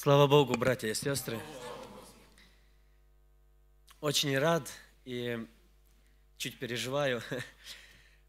Слава Богу, братья и сестры. Очень рад и чуть переживаю.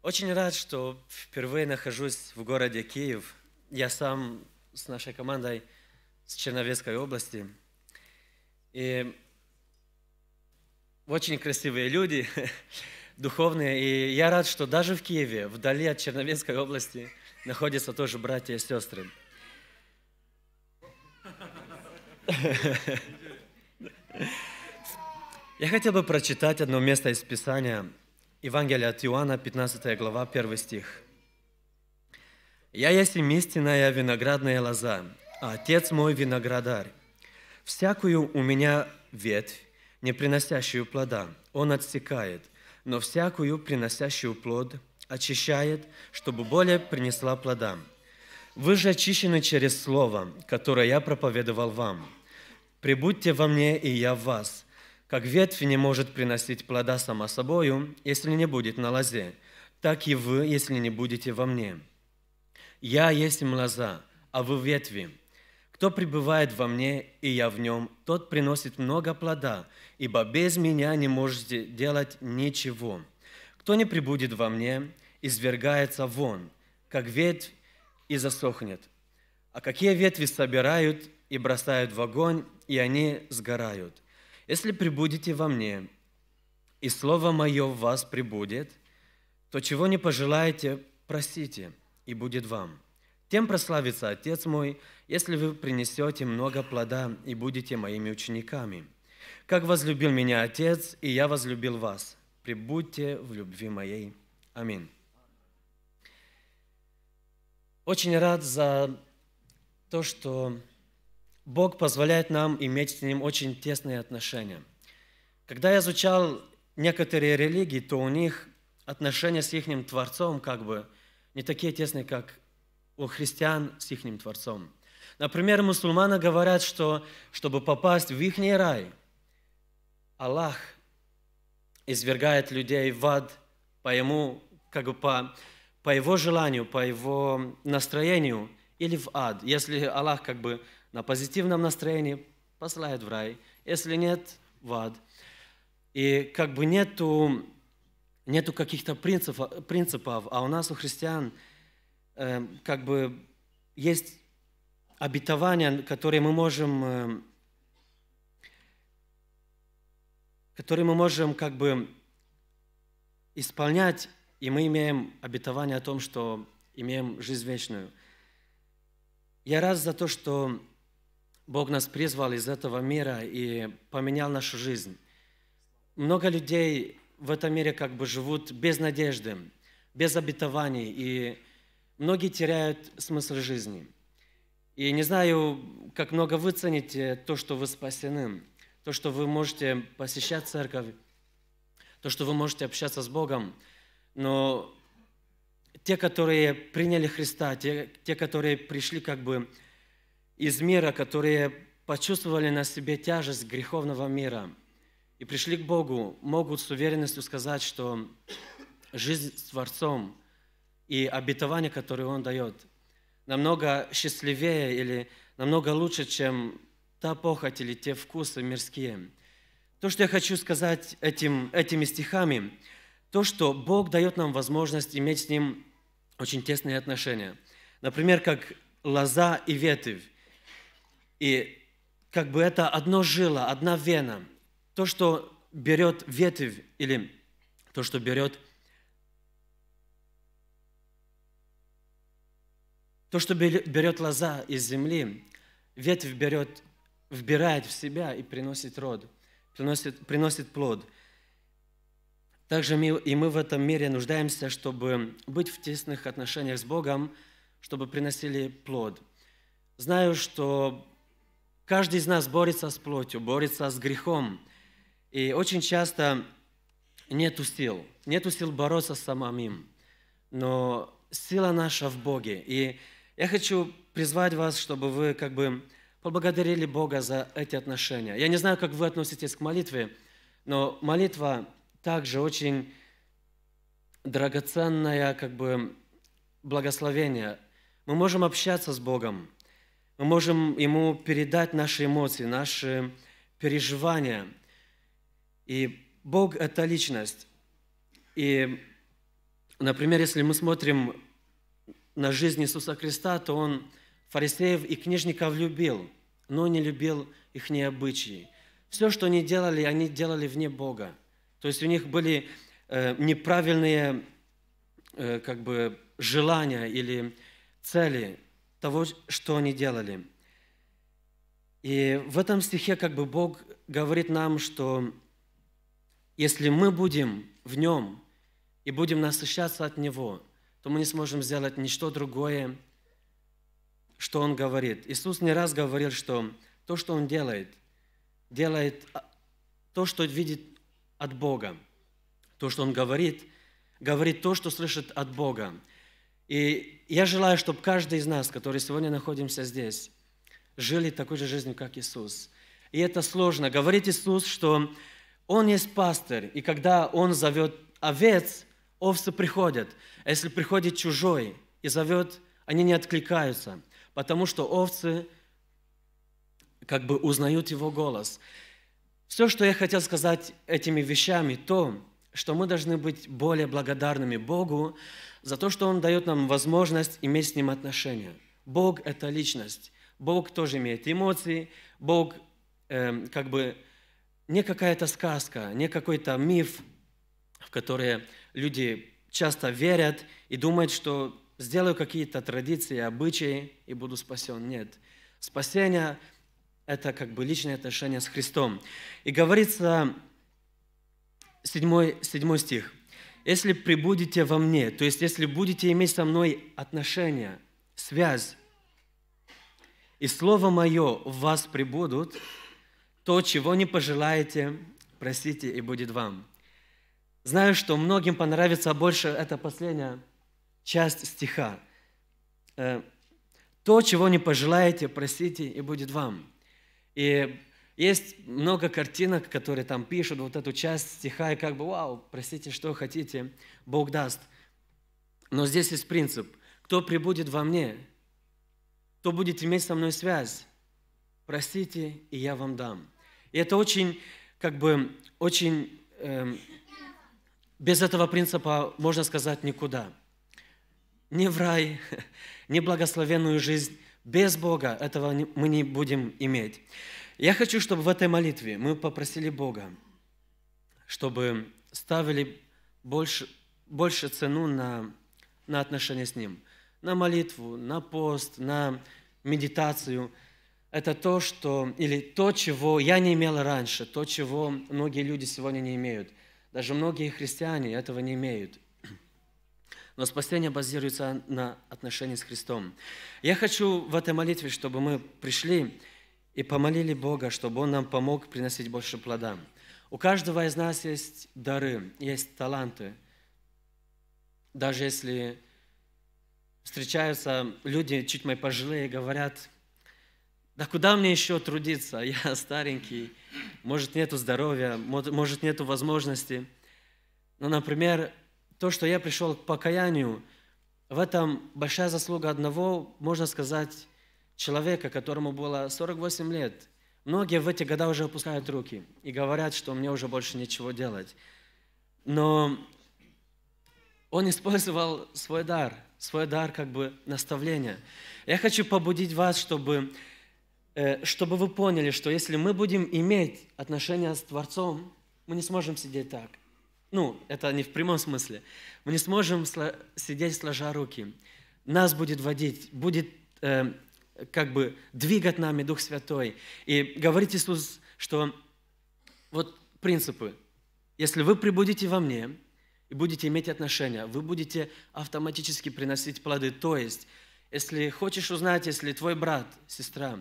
Очень рад, что впервые нахожусь в городе Киев. Я сам с нашей командой с Черновецкой области. И очень красивые люди, духовные. И я рад, что даже в Киеве, вдали от Черновецкой области, находятся тоже братья и сестры. Я хотел бы прочитать одно место из Писания, Евангелие от Иоанна, 15 глава, 1 стих. «Я есть им истинная виноградная лоза, а Отец мой виноградарь. Всякую у меня ветвь, не приносящую плода, он отсекает, но всякую, приносящую плод, очищает, чтобы более принесла плода. Вы же очищены через слово, которое я проповедовал вам. Прибудьте во мне, и я в вас. Как ветвь не может приносить плода сама собою, если не будет на лозе, так и вы, если не будете во мне. Я есть лоза, а вы ветви. Кто пребывает во мне, и я в нем, тот приносит много плода, ибо без меня не можете делать ничего. Кто не прибудет во мне, извергается вон, как ветвь и засохнет. А какие ветви собирают и бросают в огонь, и они сгорают. Если прибудете во мне, и слово мое в вас прибудет, то чего не пожелаете, просите, и будет вам. Тем прославится Отец мой, если вы принесете много плода и будете моими учениками. Как возлюбил меня Отец, и я возлюбил вас. Прибудьте в любви моей. Аминь. Очень рад за то, что Бог позволяет нам иметь с Ним очень тесные отношения. Когда я изучал некоторые религии, то у них отношения с их Творцом как бы не такие тесные, как у христиан с их Творцом. Например, мусульманы говорят, что чтобы попасть в их рай, Аллах извергает людей в ад по ему, как бы по по его желанию, по его настроению или в ад. Если Аллах как бы на позитивном настроении, посылает в рай. Если нет, в ад. И как бы нету, нету каких-то принципов, принципов, а у нас, у христиан, э, как бы есть обетования, которые мы можем, э, которые мы можем как бы исполнять и мы имеем обетование о том, что имеем жизнь вечную. Я рад за то, что Бог нас призвал из этого мира и поменял нашу жизнь. Много людей в этом мире как бы живут без надежды, без обетований, и многие теряют смысл жизни. И не знаю, как много вы цените э, то, что вы спасены, то, что вы можете посещать церковь, то, что вы можете общаться с Богом – но те, которые приняли Христа, те, те, которые пришли как бы из мира, которые почувствовали на себе тяжесть греховного мира и пришли к Богу, могут с уверенностью сказать, что жизнь с Творцом и обетование, которое Он дает, намного счастливее или намного лучше, чем та похоть или те вкусы мирские. То, что я хочу сказать этим, этими стихами – то, что Бог дает нам возможность иметь с Ним очень тесные отношения. Например, как лоза и ветвь. И как бы это одно жило, одна вена. То, что берет ветвь или то, что берет то, что берет лоза из земли, ветвь берет, вбирает в себя и приносит род, приносит, приносит плод – также и мы в этом мире нуждаемся, чтобы быть в тесных отношениях с Богом, чтобы приносили плод. Знаю, что каждый из нас борется с плотью, борется с грехом. И очень часто нету сил, нету сил бороться с самим. Но сила наша в Боге. И я хочу призвать вас, чтобы вы как бы поблагодарили Бога за эти отношения. Я не знаю, как вы относитесь к молитве, но молитва также очень драгоценное как бы благословение. Мы можем общаться с Богом, мы можем Ему передать наши эмоции, наши переживания. И Бог – это Личность. И, например, если мы смотрим на жизнь Иисуса Христа, то Он фарисеев и книжников любил, но не любил их обычаи. Все, что они делали, они делали вне Бога – то есть у них были э, неправильные э, как бы желания или цели того, что они делали. И в этом стихе как бы Бог говорит нам, что если мы будем в Нем и будем насыщаться от Него, то мы не сможем сделать ничто другое, что Он говорит. Иисус не раз говорил, что то, что Он делает, делает а, то, что видит от Бога. То, что он говорит, говорит то, что слышит от Бога. И я желаю, чтобы каждый из нас, который сегодня находимся здесь, жили такой же жизнью, как Иисус. И это сложно. Говорит Иисус, что Он есть пастырь, и когда Он зовет овец, овцы приходят. А если приходит чужой и зовет, они не откликаются, потому что овцы как бы узнают Его голос. Все, что я хотел сказать этими вещами, то, что мы должны быть более благодарными Богу за то, что Он дает нам возможность иметь с Ним отношения. Бог – это личность. Бог тоже имеет эмоции. Бог э, как бы не какая-то сказка, не какой-то миф, в который люди часто верят и думают, что сделаю какие-то традиции, обычаи и буду спасен. Нет. Спасение – это как бы личное отношение с Христом. И говорится, 7, 7 стих, «Если прибудете во мне», то есть если будете иметь со мной отношения, связь, «и Слово Мое в вас прибудут, то, чего не пожелаете, просите, и будет вам». Знаю, что многим понравится больше эта последняя часть стиха. Э, «То, чего не пожелаете, просите, и будет вам». И есть много картинок, которые там пишут, вот эту часть стиха, и как бы, вау, простите, что хотите, Бог даст. Но здесь есть принцип. Кто прибудет во мне, кто будет иметь со мной связь, простите, и я вам дам. И это очень, как бы, очень, эм, без этого принципа, можно сказать, никуда. не в рай, не благословенную жизнь, без Бога этого мы не будем иметь. Я хочу, чтобы в этой молитве мы попросили Бога, чтобы ставили больше, больше цену на, на отношения с Ним, на молитву, на пост, на медитацию. Это то, что, или то, чего я не имел раньше, то, чего многие люди сегодня не имеют. Даже многие христиане этого не имеют но спасение базируется на отношении с Христом. Я хочу в этой молитве, чтобы мы пришли и помолили Бога, чтобы Он нам помог приносить больше плода. У каждого из нас есть дары, есть таланты. Даже если встречаются люди чуть мои пожилые и говорят, да куда мне еще трудиться, я старенький, может, нету здоровья, может, нету возможности. Но, например, то, что я пришел к покаянию, в этом большая заслуга одного, можно сказать, человека, которому было 48 лет. Многие в эти года уже опускают руки и говорят, что мне уже больше ничего делать. Но он использовал свой дар, свой дар как бы наставления. Я хочу побудить вас, чтобы, э, чтобы вы поняли, что если мы будем иметь отношения с Творцом, мы не сможем сидеть так. Ну, это не в прямом смысле. Мы не сможем сло- сидеть сложа руки. Нас будет водить, будет э, как бы двигать нами Дух Святой. И говорит Иисус, что вот принципы. Если вы прибудете во мне и будете иметь отношения, вы будете автоматически приносить плоды. То есть, если хочешь узнать, если твой брат, сестра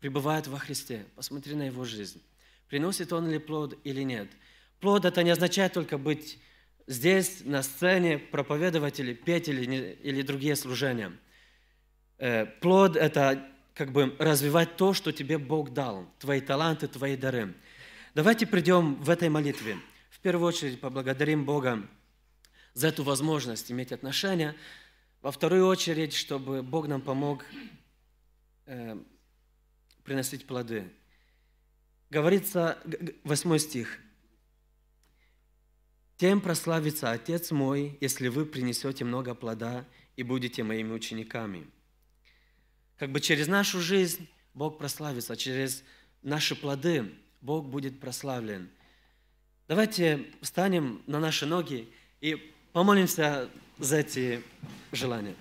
пребывает во Христе, посмотри на его жизнь. Приносит он ли плод или нет – Плод – это не означает только быть здесь, на сцене, проповедовать или петь или, или другие служения. Э, плод – это как бы развивать то, что тебе Бог дал, твои таланты, твои дары. Давайте придем в этой молитве. В первую очередь поблагодарим Бога за эту возможность иметь отношения. Во вторую очередь, чтобы Бог нам помог э, приносить плоды. Говорится, восьмой стих – тем прославится Отец мой, если вы принесете много плода и будете моими учениками. Как бы через нашу жизнь Бог прославится, через наши плоды Бог будет прославлен. Давайте встанем на наши ноги и помолимся за эти желания.